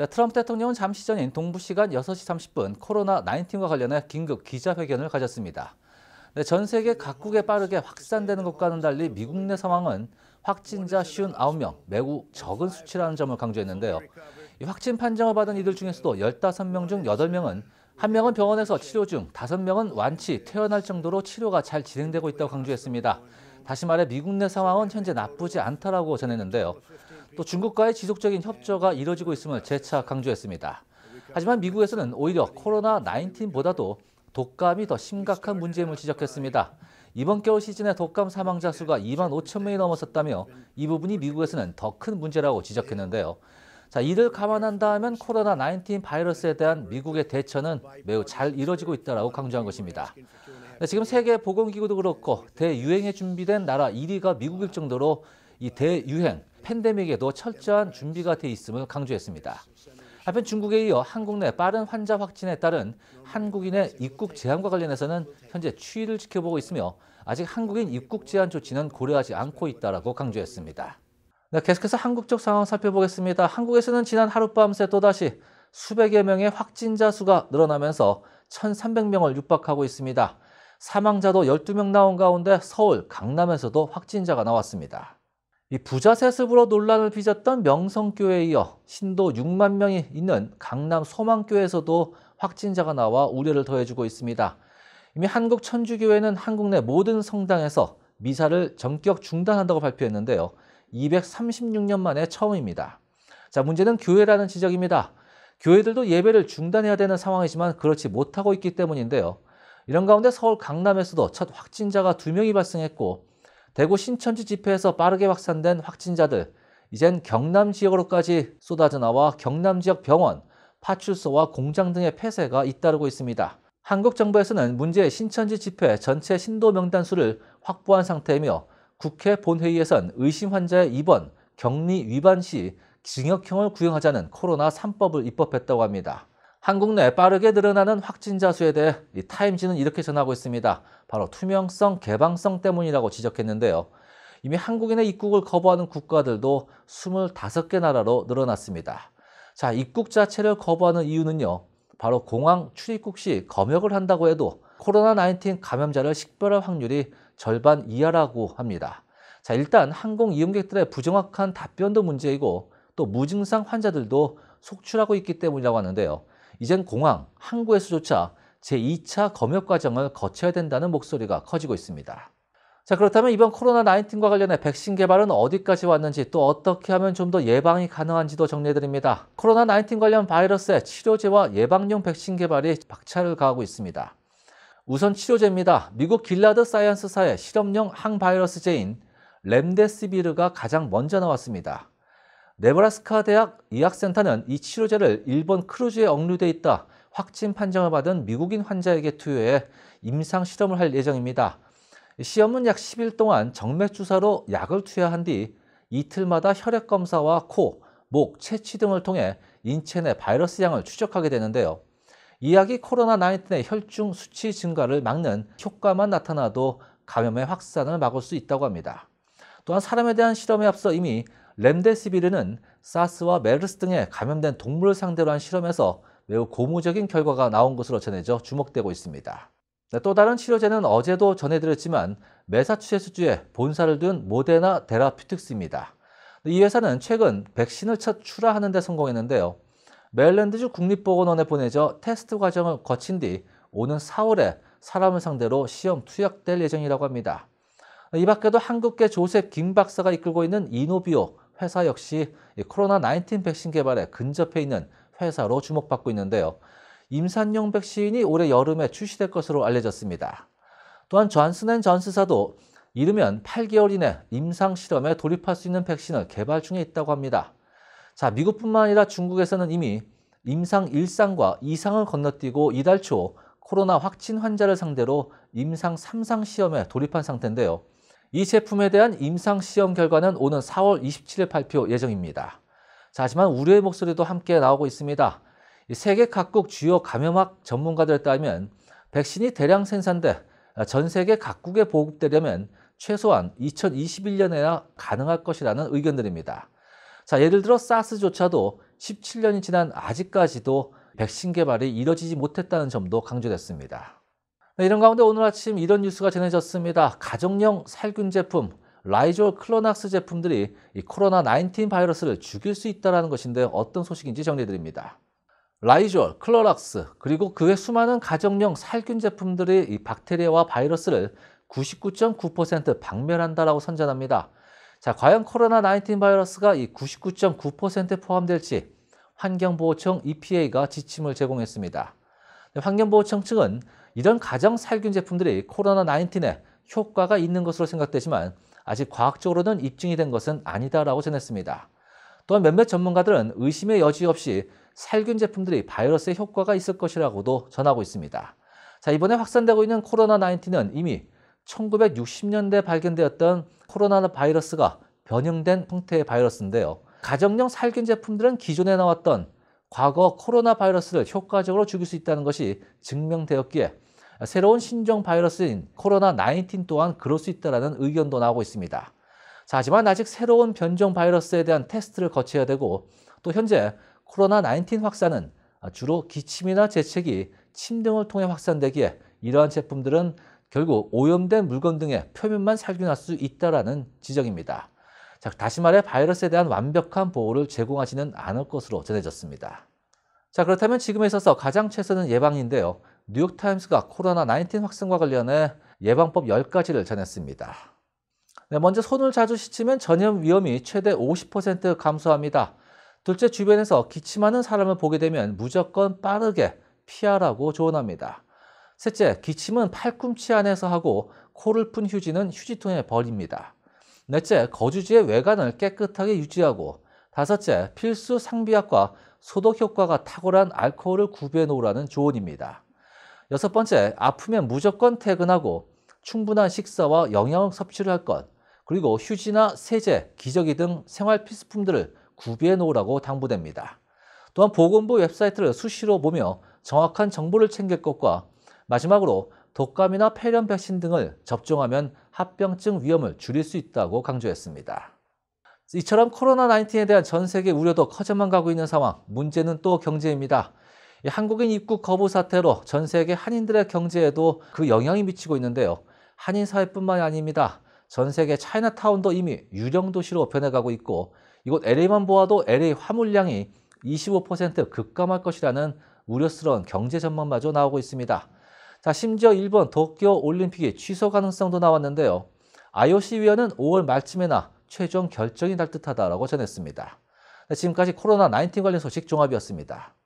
네, 트럼프 대통령은 잠시 전인 동부 시간 6시 30분 코로나19과 관련해 긴급 기자회견을 가졌습니다. 네, 전 세계 각국에 빠르게 확산되는 것과는 달리 미국 내 상황은 확진자 59명, 매우 적은 수치라는 점을 강조했는데요. 확진 판정을 받은 이들 중에서도 15명 중 8명은 한 명은 병원에서 치료 중, 다섯 명은 완치, 퇴원할 정도로 치료가 잘 진행되고 있다고 강조했습니다. 다시 말해 미국 내 상황은 현재 나쁘지 않다라고 전했는데요. 또 중국과의 지속적인 협조가 이뤄지고 있음을 재차 강조했습니다. 하지만 미국에서는 오히려 코로나19보다도 독감이 더 심각한 문제임을 지적했습니다. 이번 겨울 시즌에 독감 사망자 수가 2만 5천 명이 넘었었다며 이 부분이 미국에서는 더 큰 문제라고 지적했는데요. 자, 이를 감안한다면 코로나19 바이러스에 대한 미국의 대처는 매우 잘 이뤄지고 있다고 강조한 것입니다. 네, 지금 세계 보건기구도 그렇고 대유행에 준비된 나라 1위가 미국일 정도로 이 대유행, 팬데믹에도 철저한 준비가 돼 있음을 강조했습니다. 한편 중국에 이어 한국 내 빠른 환자 확진에 따른 한국인의 입국 제한과 관련해서는 현재 추이를 지켜보고 있으며 아직 한국인 입국 제한 조치는 고려하지 않고 있다고 강조했습니다. 네, 계속해서 한국 적 상황 살펴보겠습니다. 한국에서는 지난 하룻밤새 또다시 수백여 명의 확진자 수가 늘어나면서 1,300명을 육박하고 있습니다. 사망자도 12명 나온 가운데 서울, 강남에서도 확진자가 나왔습니다. 이 부자 세습으로 논란을 빚었던 명성교회에 이어 신도 6만 명이 있는 강남 소망교회에서도 확진자가 나와 우려를 더해주고 있습니다. 이미 한국 천주교회는 한국 내 모든 성당에서 미사를 전격 중단한다고 발표했는데요. 236년 만에 처음입니다. 자, 문제는 교회라는 지적입니다. 교회들도 예배를 중단해야 되는 상황이지만 그렇지 못하고 있기 때문인데요. 이런 가운데 서울 강남에서도 첫 확진자가 2명이 발생했고 대구 신천지 집회에서 빠르게 확산된 확진자들, 이젠 경남 지역으로까지 쏟아져 나와 경남 지역 병원, 파출소와 공장 등의 폐쇄가 잇따르고 있습니다. 한국 정부에서는 문제의 신천지 집회 전체 신도 명단 수를 확보한 상태이며 국회 본회의에선 의심 환자의 입원, 격리 위반 시 징역형을 구형하자는 코로나 3법을 입법했다고 합니다. 한국 내 빠르게 늘어나는 확진자 수에 대해 이 타임지는 이렇게 전하고 있습니다. 바로 투명성, 개방성 때문이라고 지적했는데요. 이미 한국인의 입국을 거부하는 국가들도 25개 나라로 늘어났습니다. 자, 입국 자체를 거부하는 이유는요. 바로 공항 출입국 시 검역을 한다고 해도 코로나19 감염자를 식별할 확률이 절반 이하라고 합니다. 자, 일단 항공 이용객들의 부정확한 답변도 문제이고 또 무증상 환자들도 속출하고 있기 때문이라고 하는데요. 이젠 공항, 항구에서조차 제2차 검역 과정을 거쳐야 된다는 목소리가 커지고 있습니다. 자, 그렇다면 이번 코로나19과 관련해 백신 개발은 어디까지 왔는지 또 어떻게 하면 좀 더 예방이 가능한지도 정리해드립니다. 코로나19 관련 바이러스의 치료제와 예방용 백신 개발이 박차를 가하고 있습니다. 우선 치료제입니다. 미국 길라드 사이언스사의 실험용 항바이러스제인 렘데스비르가 가장 먼저 나왔습니다. 네브라스카 대학 의학센터는 이 치료제를 일본 크루즈에 억류돼 있다 확진 판정을 받은 미국인 환자에게 투여해 임상 실험을 할 예정입니다. 시험은 약 10일 동안 정맥 주사로 약을 투여한 뒤 이틀마다 혈액 검사와 코, 목, 체취 등을 통해 인체 내 바이러스 양을 추적하게 되는데요. 이 약이 코로나19의 혈중 수치 증가를 막는 효과만 나타나도 감염의 확산을 막을 수 있다고 합니다. 또한 사람에 대한 실험에 앞서 이미 렘데시비르는 사스와 메르스 등에 감염된 동물 상대로 한 실험에서 매우 고무적인 결과가 나온 것으로 전해져 주목되고 있습니다. 네, 또 다른 치료제는 어제도 전해드렸지만 메사추세츠주에 본사를 둔 모데나 데라퓨틱스입니다. 이 회사는 최근 백신을 첫 출하하는 데 성공했는데요. 메일랜드주 국립보건원에 보내져 테스트 과정을 거친 뒤 오는 4월에 사람을 상대로 시험 투약될 예정이라고 합니다. 이 밖에도 한국계 조셉 김 박사가 이끌고 있는 이노비오 회사 역시 코로나19 백신 개발에 근접해 있는 회사로 주목받고 있는데요. 임산용 백신이 올해 여름에 출시될 것으로 알려졌습니다. 또한 전스앤전스사도 이르면 8개월 이내 임상 실험에 돌입할 수 있는 백신을 개발 중에 있다고 합니다. 자, 미국뿐만 아니라 중국에서는 이미 임상 1상과2상을 건너뛰고 이달 초 코로나 확진 환자를 상대로 임상 3상 시험에 돌입한 상태인데요. 이 제품에 대한 임상시험 결과는 오는 4월 27일 발표 예정입니다. 자, 하지만 우려의 목소리도 함께 나오고 있습니다. 세계 각국 주요 감염학 전문가들에 따르면 백신이 대량 생산돼 전 세계 각국에 보급되려면 최소한 2021년에나 가능할 것이라는 의견들입니다. 자, 예를 들어 사스조차도 17년이 지난 아직까지도 백신 개발이 이뤄지지 못했다는 점도 강조됐습니다. 이런 가운데 오늘 아침 이런 뉴스가 전해졌습니다. 가정용 살균 제품 라이졸 클로낙스 제품들이 코로나19 바이러스를 죽일 수 있다는 것인데 어떤 소식인지 정리해드립니다. 라이졸, 클로락스, 그리고 그 외 수많은 가정용 살균 제품들이 이 박테리아와 바이러스를 99.9% 박멸한다라고 선전합니다. 자, 과연 코로나19 바이러스가 이99.9% 포함될지 환경보호청 EPA가 지침을 제공했습니다. 환경보호청 측은 이런 가정 살균 제품들이 코로나19에 효과가 있는 것으로 생각되지만 아직 과학적으로는 입증이 된 것은 아니다라고 전했습니다. 또한 몇몇 전문가들은 의심의 여지 없이 살균 제품들이 바이러스에 효과가 있을 것이라고도 전하고 있습니다. 자, 이번에 확산되고 있는 코로나19는 이미 1960년대 발견되었던 코로나 바이러스가 변형된 형태의 바이러스인데요. 가정용 살균 제품들은 기존에 나왔던 과거 코로나 바이러스를 효과적으로 죽일 수 있다는 것이 증명되었기에 새로운 신종 바이러스인 코로나19 또한 그럴 수 있다는 의견도 나오고 있습니다. 자, 하지만 아직 새로운 변종 바이러스에 대한 테스트를 거쳐야 되고 또 현재 코로나19 확산은 주로 기침이나 재채기, 침 등을 통해 확산되기에 이러한 제품들은 결국 오염된 물건 등의 표면만 살균할 수 있다는 지적입니다. 자, 다시 말해 바이러스에 대한 완벽한 보호를 제공하지는 않을 것으로 전해졌습니다. 자, 그렇다면 지금에 있어서 가장 최선은 예방인데요. 뉴욕타임스가 코로나19 확산과 관련해 예방법 10가지를 전했습니다. 네, 먼저 손을 자주 씻으면 전염 위험이 최대 50% 감소합니다. 둘째, 주변에서 기침하는 사람을 보게 되면 무조건 빠르게 피하라고 조언합니다. 셋째, 기침은 팔꿈치 안에서 하고 코를 푼 휴지는 휴지통에 버립니다. 넷째, 거주지의 외관을 깨끗하게 유지하고 다섯째, 필수 상비약과 소독 효과가 탁월한 알코올을 구비해 놓으라는 조언입니다. 여섯 번째, 아프면 무조건 퇴근하고 충분한 식사와 영양 섭취를 할 것, 그리고 휴지나 세제, 기저귀 등 생활 필수품들을 구비해 놓으라고 당부됩니다. 또한 보건부 웹사이트를 수시로 보며 정확한 정보를 챙길 것과 마지막으로 독감이나 폐렴 백신 등을 접종하면 합병증 위험을 줄일 수 있다고 강조했습니다. 이처럼 코로나19에 대한 전 세계 우려도 커져만 가고 있는 상황, 문제는 또 경제입니다. 한국인 입국 거부 사태로 전 세계 한인들의 경제에도 그 영향이 미치고 있는데요. 한인 사회뿐만이 아닙니다. 전 세계 차이나타운도 이미 유령 도시로 변해가고 있고 이곳 LA만 보아도 LA 화물량이 25% 급감할 것이라는 우려스러운 경제 전망마저 나오고 있습니다. 자, 심지어 일본 도쿄 올림픽의 취소 가능성도 나왔는데요. IOC 위원은 5월 말쯤에나 최종 결정이 날 듯하다라고 전했습니다. 네, 지금까지 코로나19 관련 소식 종합이었습니다.